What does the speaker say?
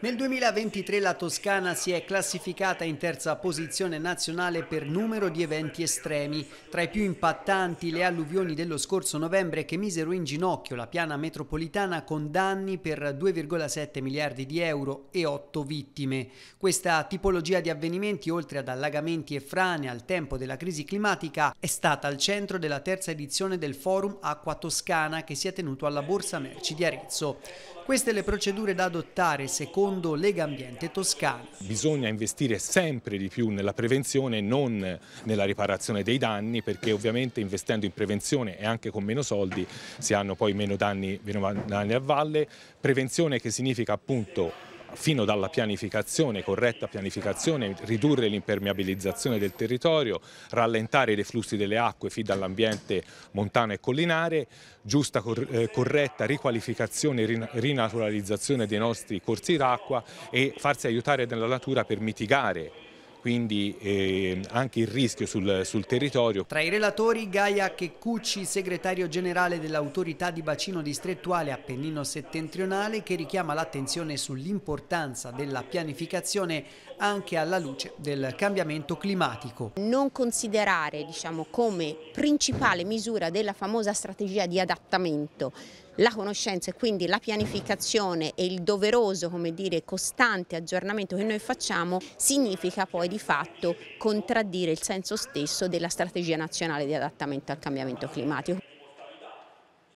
Nel 2023 la Toscana si è classificata in terza posizione nazionale per numero di eventi estremi. Tra i più impattanti le alluvioni dello scorso novembre che misero in ginocchio la piana metropolitana con danni per 2,7 miliardi di euro e 8 vittime. Questa tipologia di avvenimenti, oltre ad allagamenti e frane al tempo della crisi climatica, è stata al centro della terza edizione del forum Acqua Toscana che si è tenuto alla Borsa Merci di Arezzo. Queste le procedure da adottare secondo Lega Ambiente Toscana. Bisogna investire sempre di più nella prevenzione e non nella riparazione dei danni perché ovviamente investendo in prevenzione e anche con meno soldi si hanno poi meno danni, meno danni a valle. Prevenzione che significa appunto fino dalla pianificazione, corretta pianificazione, ridurre l'impermeabilizzazione del territorio, rallentare i deflussi delle acque fin dall'ambiente montano e collinare, giusta, eh, corretta riqualificazione e rinaturalizzazione dei nostri corsi d'acqua e farsi aiutare dalla natura per mitigare quindi eh, anche il rischio sul, sul, territorio. Tra i relatori Gaia Checcucci, segretario generale dell'autorità di bacino distrettuale Appennino settentrionale che richiama l'attenzione sull'importanza della pianificazione anche alla luce del cambiamento climatico. Non considerare diciamo, come principale misura della famosa strategia di adattamento la conoscenza e quindi la pianificazione e il doveroso, come dire, costante aggiornamento che noi facciamo significa poi di fatto contraddire il senso stesso della strategia nazionale di adattamento al cambiamento climatico.